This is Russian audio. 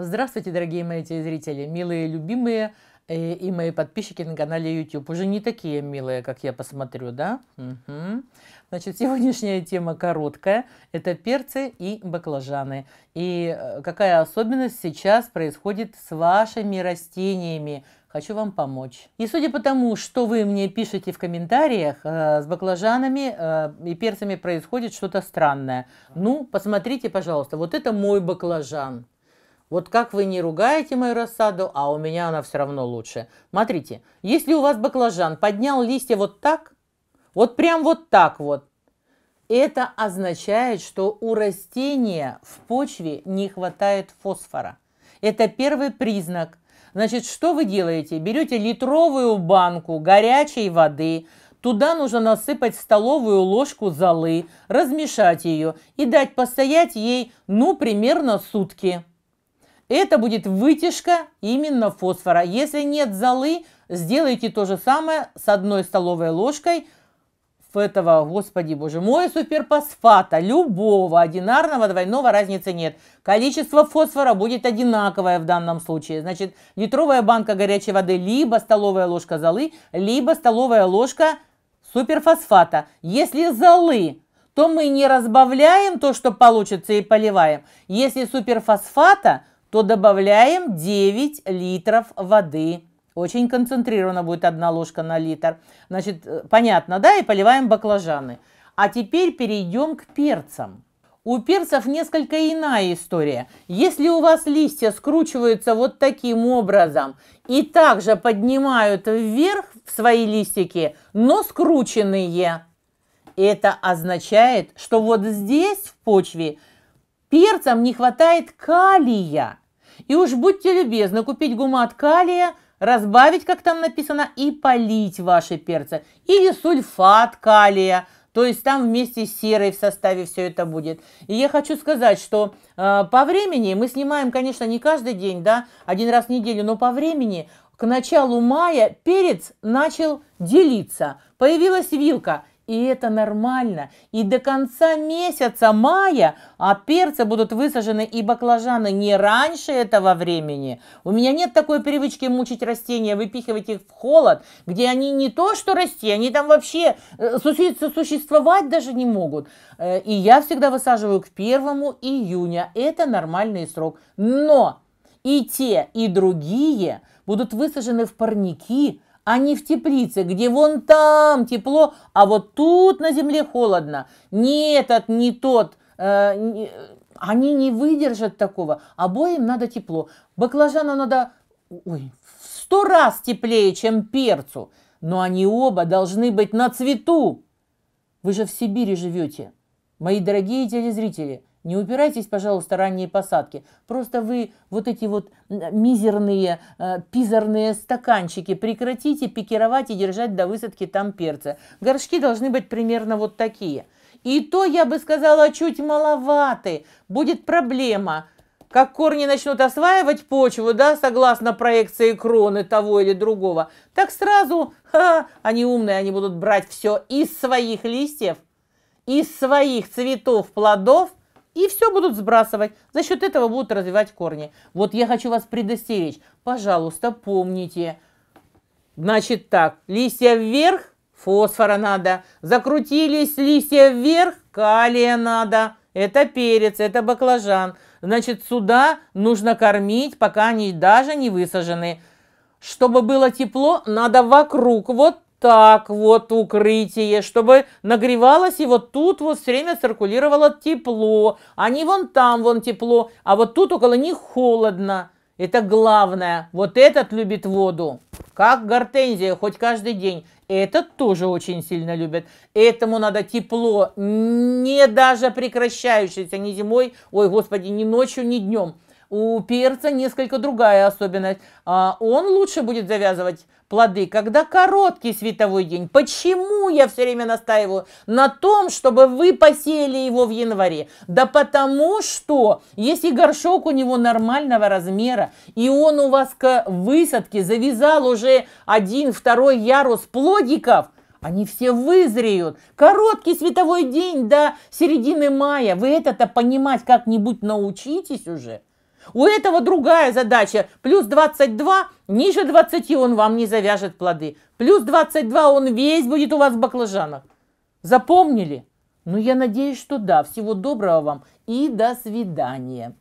Здравствуйте, дорогие мои телезрители, милые любимые э, и мои подписчики на канале YouTube. Уже не такие милые, как я посмотрю, да? Угу. Значит, сегодняшняя тема короткая. Это перцы и баклажаны. И э, какая особенность сейчас происходит с вашими растениями? Хочу вам помочь. И судя по тому, что вы мне пишете в комментариях, э, с баклажанами э, и перцами происходит что-то странное. Ну, посмотрите, пожалуйста, вот это мой баклажан. Вот как вы не ругаете мою рассаду, а у меня она все равно лучше. Смотрите, если у вас баклажан поднял листья вот так, вот прям вот так вот, это означает, что у растения в почве не хватает фосфора. Это первый признак. Значит, что вы делаете? Берете литровую банку горячей воды, Туда нужно насыпать столовую ложку золы, размешать ее и дать постоять ей, ну, примерно сутки. Это будет вытяжка именно фосфора. Если нет золы, сделайте то же самое с одной столовой ложкой этого, господи боже мой, суперфосфата, любого, одинарного, двойного, разницы нет. Количество фосфора будет одинаковое в данном случае. Значит, литровая банка горячей воды, либо столовая ложка золы, либо столовая ложка суперфосфата. Если золы, то мы не разбавляем то, что получится, и поливаем. Если суперфосфата, то добавляем 9 литров воды. Очень концентрированно будет одна ложка на литр. Значит, э, понятно, да? И поливаем баклажаны. А теперь перейдем к перцам. У перцев несколько иная история. Если у вас листья скручиваются вот таким образом и также поднимают вверх в свои листики, но скрученные, это означает, что вот здесь в почве Перцам не хватает калия. И уж будьте любезны купить гумат калия, разбавить, как там написано, и полить ваши перцы. Или сульфат калия, то есть там вместе с серой в составе все это будет. И я хочу сказать, что э, по времени мы снимаем, конечно, не каждый день, да, один раз в неделю, но по времени к началу мая перец начал делиться. Появилась вилка. И это нормально. И до конца месяца мая а перцы будут высажены и баклажаны не раньше этого времени. У меня нет такой привычки мучить растения, выпихивать их в холод, где они не то что расти, они там вообще э, существовать даже не могут. Э, и я всегда высаживаю к первому июня. Это нормальный срок. Но и те, и другие будут высажены в парники, а не в теплице, где вон там тепло, а вот тут на земле холодно. Ни этот, ни тот, э, не, они не выдержат такого. Обоим надо тепло. Баклажану надо ой, в сто раз теплее, чем перцу. Но они оба должны быть на цвету. Вы же в Сибири живете, мои дорогие телезрители. Не упирайтесь, пожалуйста, ранние посадки. Просто вы вот эти вот мизерные, э, пизерные стаканчики прекратите пикировать и держать до высадки там перца. Горшки должны быть примерно вот такие. И то, я бы сказала, чуть маловаты. Будет проблема. Как корни начнут осваивать почву, да, согласно проекции кроны того или другого, так сразу, ха, они умные, они будут брать все из своих листьев, из своих цветов, плодов, и все будут сбрасывать. За счет этого будут развивать корни. Вот я хочу вас предостеречь. Пожалуйста, помните. Значит так, листья вверх, фосфора надо. Закрутились листья вверх, калия надо. Это перец, это баклажан. Значит, сюда нужно кормить, пока они даже не высажены. Чтобы было тепло, надо вокруг, вот так вот укрытие, чтобы нагревалось, и вот тут вот все время циркулировало тепло, а не вон там вон тепло, а вот тут около них холодно. Это главное. Вот этот любит воду. Как гортензия, хоть каждый день. Этот тоже очень сильно любит. Этому надо тепло, не даже прекращающееся, не зимой, ой, господи, ни ночью, ни днем. У перца несколько другая особенность. А, он лучше будет завязывать плоды, когда короткий световой день. Почему я все время настаиваю на том, чтобы вы посеяли его в январе? Да потому что, если горшок у него нормального размера, и он у вас к высадке завязал уже один, второй ярус плодиков – они все вызреют. Короткий световой день до середины мая. Вы это-то понимать как-нибудь научитесь уже. У этого другая задача. Плюс 22, ниже 20 он вам не завяжет плоды. Плюс 22 он весь будет у вас в баклажанах. Запомнили? Ну, я надеюсь, что да. Всего доброго вам и до свидания.